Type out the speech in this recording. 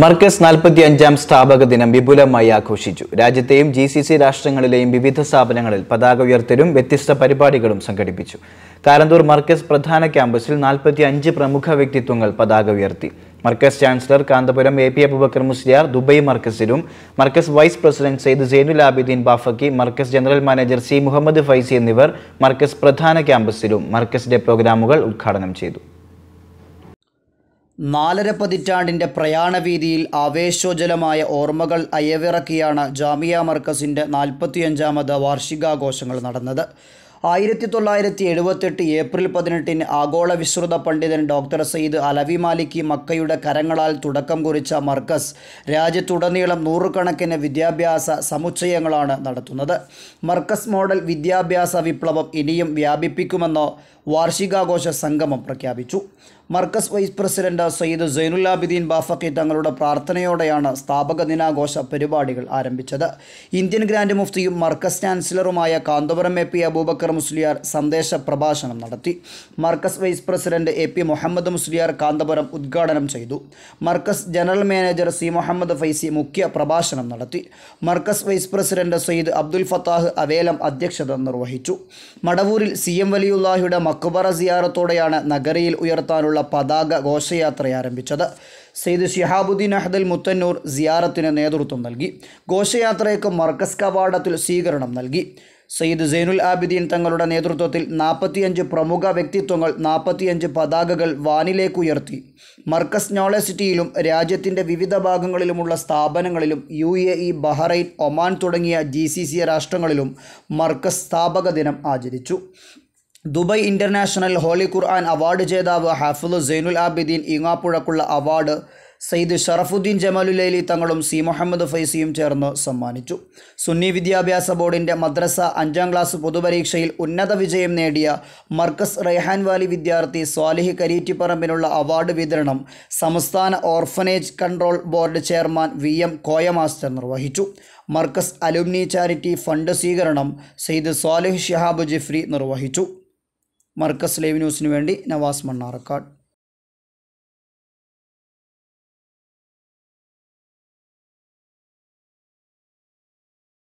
മർക്കസ് നാൽപ്പത്തി അഞ്ചാം സ്ഥാപക ദിനം വിപുലമായി ആഘോഷിച്ചു രാജ്യത്തെയും ജി സി സി രാഷ്ട്രങ്ങളിലെയും വിവിധ സ്ഥാപനങ്ങളിൽ പതാക ഉയർത്തലും വ്യത്യസ്ത പരിപാടികളും സംഘടിപ്പിച്ചു കാരന്തൂർ മർക്കസ് പ്രധാന ക്യാമ്പസിൽ നാൽപ്പത്തി അഞ്ച് പ്രമുഖ വ്യക്തിത്വങ്ങൾ പതാക ഉയർത്തി Markaz chancellor Kanthapuram A P Abubakar Musliyar Dubai മർക്കസിലും Markaz vice president Syed Zainul Abideen Bafaqi Markaz general manager C Muhammad Faizy എന്നിവർ മർക്കസ് പ്രധാന ക്യാമ്പസിലും മർക്കസിന്റെ പ്രോഗ്രാമുകൾ ഉദ്ഘാടനം ചെയ്തു നാലര പതിറ്റാണ്ടിൻ്റെ പ്രയാണവീതിയിൽ ആവേശോജ്വലമായ ഓർമ്മകൾ അയവിറക്കിയാണ് ജാമിയ മർക്കസിൻ്റെ നാൽപ്പത്തിയഞ്ചാമത് വാർഷികാഘോഷങ്ങൾ നടന്നത് ആയിരത്തി തൊള്ളായിരത്തി എഴുപത്തെട്ട് ഏപ്രിൽ പതിനെട്ടിന് ആഗോള വിശ്രുത പണ്ഡിതൻ ഡോക്ടർ സയ്യിദ് അലവി മാലിക്ക് മക്കയുടെ കരങ്ങളാൽ തുടക്കം കുറിച്ച മർക്കസ് രാജ്യത്തുടനീളം നൂറുകണക്കിന് വിദ്യാഭ്യാസ സമുച്ചയങ്ങളാണ് നടത്തുന്നത് മർക്കസ് മോഡൽ വിദ്യാഭ്യാസ വിപ്ലവം ഇനിയും വ്യാപിപ്പിക്കുമെന്ന് വാർഷികാഘോഷ സംഗമം പ്രഖ്യാപിച്ചു മർക്കസ് വൈസ് പ്രസിഡന്റ് സയ്യിദ് സൈനുല്ലാബിദ്ദീൻ ബാഫക്കി തങ്ങളുടെ പ്രാർത്ഥനയോടെയാണ് സ്ഥാപക ദിനാഘോഷ പരിപാടികൾ ആരംഭിച്ചത് ഇന്ത്യൻ ഗ്രാൻഡ് മുഫ്തിയും മർക്കസ് ചാൻസലറുമായ കാന്തപുരം എ പി അബൂബക്കർ മുസ്ലിയാർ സന്ദേശ പ്രഭാഷണം നടത്തി Markaz vice president A P Muhammad Musliyar Kanthapuram ഉദ്ഘാടനം ചെയ്തു Markaz general manager C Muhammad Faizy മുഖ്യ പ്രഭാഷണം നടത്തി മർക്കസ് വൈസ് പ്രസിഡന്റ് സയ്യിദ് അബ്ദുൽ ഫത്താഹ് അവേലം അധ്യക്ഷത നിർവഹിച്ചു മടവൂരിൽ സി എം വലിയുല്ലാഹിയുടെ മക്കുബറ സിയാറത്തോടെയാണ് നഗരയിൽ ഉയർത്താനുള്ള പതാക ഘോഷയാത്ര ആരംഭിച്ചത് സെയ്ദ് ഷിഹാബുദ്ദീൻ അഹദൽ മുത്തന്നൂർ സിയാറത്തിന് നേതൃത്വം നൽകി ഘോഷയാത്രയ്ക്ക് മർക്കസ് കവാടത്തിൽ സ്വീകരണം നൽകി സയ്യിദ് സൈനുൽ ആബിദീൻ തങ്ങളുടെ നേതൃത്വത്തിൽ നാൽപ്പത്തിയഞ്ച് പ്രമുഖ വ്യക്തിത്വങ്ങൾ നാൽപ്പത്തിയഞ്ച് പതാകകൾ വാനിലേക്കുയർത്തി മർക്കസ് സിറ്റിയിലും രാജ്യത്തിൻ്റെ വിവിധ ഭാഗങ്ങളിലുമുള്ള സ്ഥാപനങ്ങളിലും U A E Bahrain Oman തുടങ്ങിയ ജി സി സി രാഷ്ട്രങ്ങളിലും മർക്കസ് സ്ഥാപക ദിനം ആചരിച്ചു Dubai international holy Quran award ജേതാവ് ഹാഫുൽ സൈനുൽ ആബിദീൻ ഇങ്ങാപ്പുഴക്കുള്ള അവാർഡ് സയ്യിദ് ഷറഫുദ്ദീൻ ജമാലുലൈലി തങ്ങളും സി മുഹമ്മദ് ഫൈസിയും ചേർന്ന് സമ്മാനിച്ചു സുന്നി വിദ്യാഭ്യാസ ബോർഡിൻ്റെ മദ്രസ അഞ്ചാം ക്ലാസ് പൊതുപരീക്ഷയിൽ ഉന്നത വിജയം നേടിയ മർക്കസ് റൈഹാൻ വാലി വിദ്യാർത്ഥി സ്വാലിഹ് കരീറ്റിപ്പറമ്പിനുള്ള അവാർഡ് വിതരണം സംസ്ഥാന orphanage control board chairman V M Koya master നിർവഹിച്ചു മർക്കസ് അലുമിനി ചാരിറ്റി ഫണ്ട് സ്വീകരണം സയ്യിദ് സ്വാലിഹ് ഷിഹാബ് ജിഫ്രി നിർവഹിച്ചു മർക്കസ് ലൈവ് ന്യൂസിനു വേണ്ടി നവാസ് മണ്ണാറക്കാട്